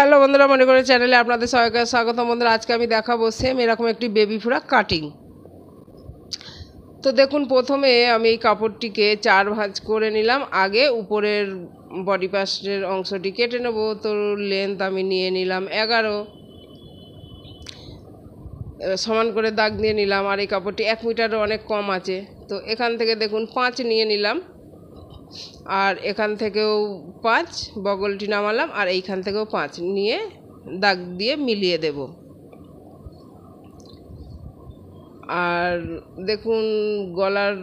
hello বন্ধুরা মনে করে চ্যানেলে আপনাদের স্বাগত বন্ধুরা আজকে আমি দেখাবো সেম এরকম একটি বেবি ফ্রক কাটিং তো দেখুন প্রথমে আমি এই কাপড়টিকে চার ভাঁজ করে নিলাম আগে উপরের বডি পাস্টের অংশটি কেটে নেবো তো লেন্থ আমি নিয়ে নিলাম এগারো সমান করে দাগ দিয়ে নিলাম আর এই কাপড়টি এক মিটারও অনেক কম আছে তো এখান থেকে দেখুন পাঁচ নিয়ে নিলাম আর এখান থেকেও পাঁচ বগলটি নামালাম আর এইখান থেকেও পাঁচ নিয়ে দাগ দিয়ে মিলিয়ে দেব আর দেখুন গলার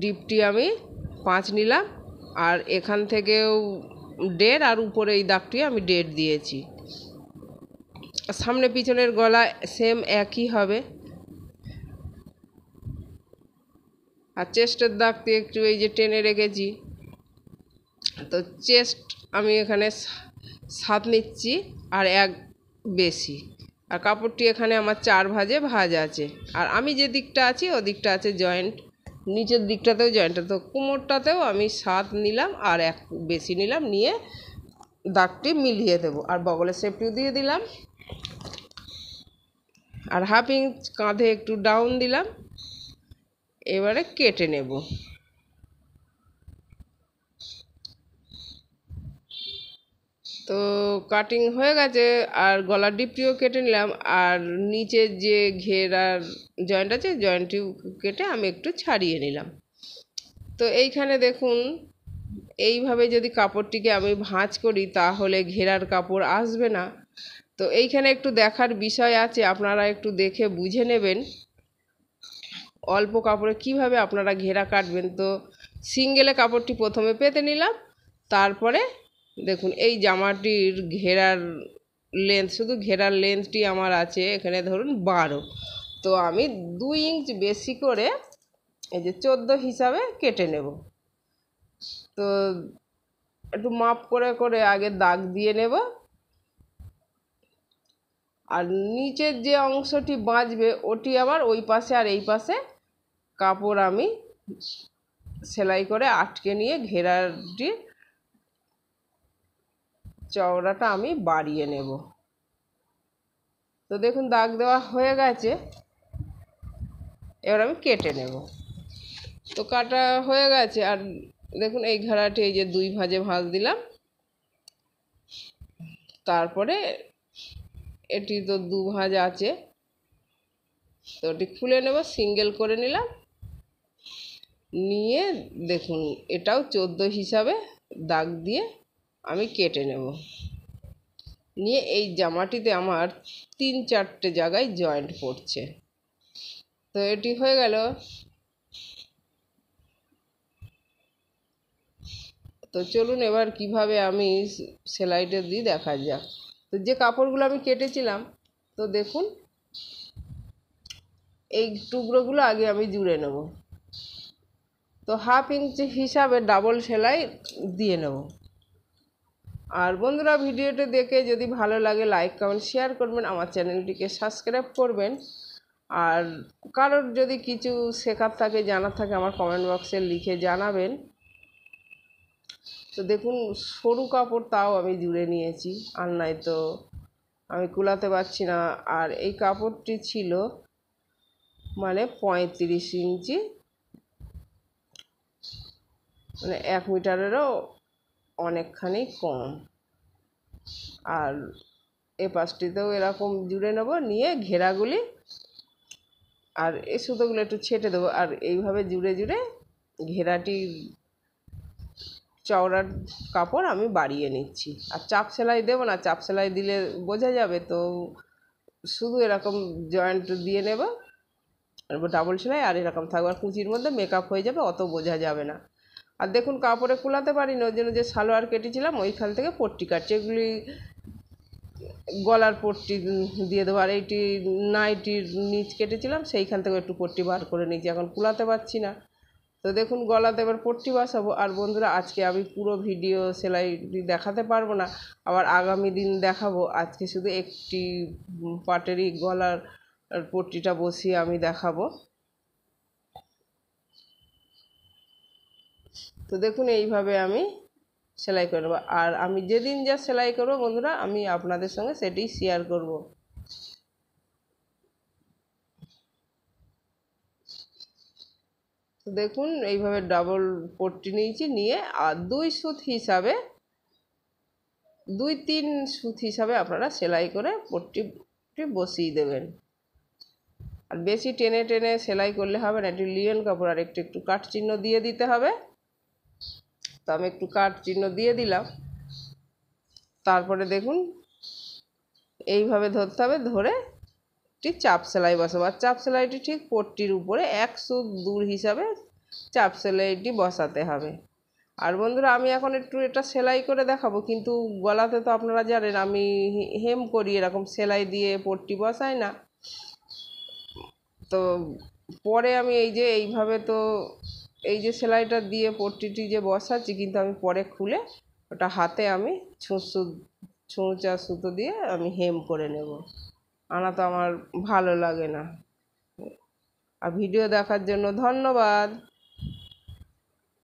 ডিপটি আমি পাঁচ নিলাম আর এখান থেকেও ডের আর উপরে এই দাগটি আমি ডের দিয়েছি সামনে পিছনের গলা সেম একই হবে আর চেস্টের দাগটি একটু এই যে টেনে রেখেছি তো চেস্ট আমি এখানে সাত নিচ্ছি আর এক বেশি আর কাপড়টি এখানে আমার চার ভাজে ভাজ আছে আর আমি যে দিকটা আছি ও দিকটা আছে জয়েন্ট নিচের দিকটাতেও জয়েন্টটা তো কোমরটাতেও আমি সাত নিলাম আর এক বেশি নিলাম নিয়ে দাগটি মিলিয়ে দেবো আর বগলের সেফটিও দিয়ে দিলাম আর হাফ ইঞ্চ কাঁধে একটু ডাউন দিলাম এবারে কেটে নেব তো কাটিং হয়ে গেছে আর গলার ডিপটিও কেটে নিলাম আর নিচের যে ঘের আর জয়েন্ট আছে জয়েন্টটিও কেটে আমি একটু ছাড়িয়ে নিলাম তো এইখানে দেখুন এইভাবে যদি কাপড়টিকে আমি ভাঁজ করি তাহলে ঘেরার কাপড় আসবে না তো এইখানে একটু দেখার বিষয় আছে আপনারা একটু দেখে বুঝে নেবেন অল্প কাপড়ে কিভাবে আপনারা ঘেরা কাটবেন তো সিঙ্গেলে কাপড়টি প্রথমে পেতে নিলাম তারপরে দেখুন এই জামাটির ঘেরার লেন্থ শুধু ঘেরার লেন্থটি আমার আছে এখানে ধরুন বারো তো আমি দুই ইঞ্চ বেশি করে এই যে চোদ্দো হিসাবে কেটে নেব তো একটু মাপ করে করে আগে দাগ দিয়ে নেব আর নিচের যে অংশটি বাঁচবে ওটি আবার ওই পাশে আর এই পাশে কাপড় আমি সেলাই করে আটকে নিয়ে ঘেরাটির চওড়াটা আমি বাড়িয়ে নেব তো দেখুন দাগ দেওয়া হয়ে গেছে এবার আমি কেটে নেব তো কাটা হয়ে গেছে আর দেখুন এই ঘেরাটি এই যে দুই ভাঁজে ভাঁজ দিলাম তারপরে এটি তো দু ভাঁজ আছে তো ওটি খুলে নেব সিঙ্গেল করে নিলাম নিয়ে দেখুন এটাও চোদ্দো হিসাবে দাগ দিয়ে আমি কেটে নেব নিয়ে এই জামাটিতে আমার তিন চারটে জায়গায় জয়েন্ট পড়ছে তো এটি হয়ে গেল তো চলুন এবার কিভাবে আমি সেলাইটা দিয়ে দেখা যাক তো যে কাপড়গুলো আমি কেটেছিলাম তো দেখুন এই টুকরোগুলো আগে আমি জুড়ে নেব তো হাফ ইঞ্চি হিসাবে ডাবল সেলাই দিয়ে নেব আর বন্ধুরা ভিডিওটি দেখে যদি ভালো লাগে লাইক কমেন্ট শেয়ার করবেন আমার চ্যানেলটিকে সাবস্ক্রাইব করবেন আর কারোর যদি কিছু শেখার থাকে জানার থাকে আমার কমেন্ট বক্সে লিখে জানাবেন তো দেখুন সরু কাপড় তাও আমি জুড়ে নিয়েছি আর নাই তো আমি কুলাতে পারছি না আর এই কাপড়টি ছিল মানে পঁয়ত্রিশ ইঞ্চি মানে এক মিটারেরও অনেকখানি কম আর এ পাশটিতেও এরকম জুড়ে নেব নিয়ে ঘেরাগুলি আর এই সুতোগুলো একটু ছেটে দেবো আর এইভাবে জুড়ে জুড়ে ঘেরাটি চওড়ার কাপড় আমি বাড়িয়ে নিচ্ছি আর চাপ সেলাই দেবো না চাপ সেলাই দিলে বোঝা যাবে তো শুধু এরকম জয়েন্ট দিয়ে নেব ডাবল সেলাই আর এরকম থাকবে আর কুচির মধ্যে মেকআপ হয়ে যাবে অত বোঝা যাবে না আর দেখুন কাপড়ে কুলাতে পারিনি ওই জন্য যে সালোয়ার কেটেছিলাম ওইখান থেকে পট্টি কাটছে এগুলি গলার পট্টি দিয়ে দেবো আর এইটি নাইটির নিচ কেটেছিলাম সেইখান থেকে একটু পট্টি বার করে নিয়েছি এখন কুলাতে পারছি না তো দেখুন গলাতে এবার পট্টি বসাবো আর বন্ধুরা আজকে আমি পুরো ভিডিও সেলাই দেখাতে পারবো না আবার আগামী দিন দেখাবো আজকে শুধু একটি পাটেরই গলার পট্টিটা বসিয়ে আমি দেখাবো তো দেখুন এইভাবে আমি সেলাই করব আর আমি যেদিন যা সেলাই করবো বন্ধুরা আমি আপনাদের সঙ্গে সেটি শেয়ার করব তো দেখুন এইভাবে ডাবল পট্টি নিয়েছি নিয়ে আর দুই সুত হিসাবে দুই তিন সুত হিসাবে আপনারা সেলাই করে পট্টিটি বসিয়ে দেবেন আর বেশি টেনে টেনে সেলাই করলে হবে না একটু লিয়ন কাপড় আর একটু একটু কাঠ চিহ্ন দিয়ে দিতে হবে তো আমি একটু কাট চিহ্ন দিয়ে দিলাম তারপরে দেখুন এইভাবে ধরতে হবে ধরে একটি চাপ সেলাই বসাবো আর চাপ সেলাইটি ঠিক পট্টির উপরে একশো দূর হিসাবে চাপ সেলাইটি বসাতে হবে আর বন্ধুরা আমি এখন একটু এটা সেলাই করে দেখাবো কিন্তু গলাতে তো আপনারা জানেন আমি হেম করি এরকম সেলাই দিয়ে পট্টি বসাই না তো পরে আমি এই যে এইভাবে তো এই যে সেলাইটা দিয়ে পট্টিটি যে বসাচ্ছি কিন্তু আমি পরে খুলে ওটা হাতে আমি ছুঁচু ছুঁচা সুতো দিয়ে আমি হেম করে নেব আনা তো আমার ভালো লাগে না আর ভিডিও দেখার জন্য ধন্যবাদ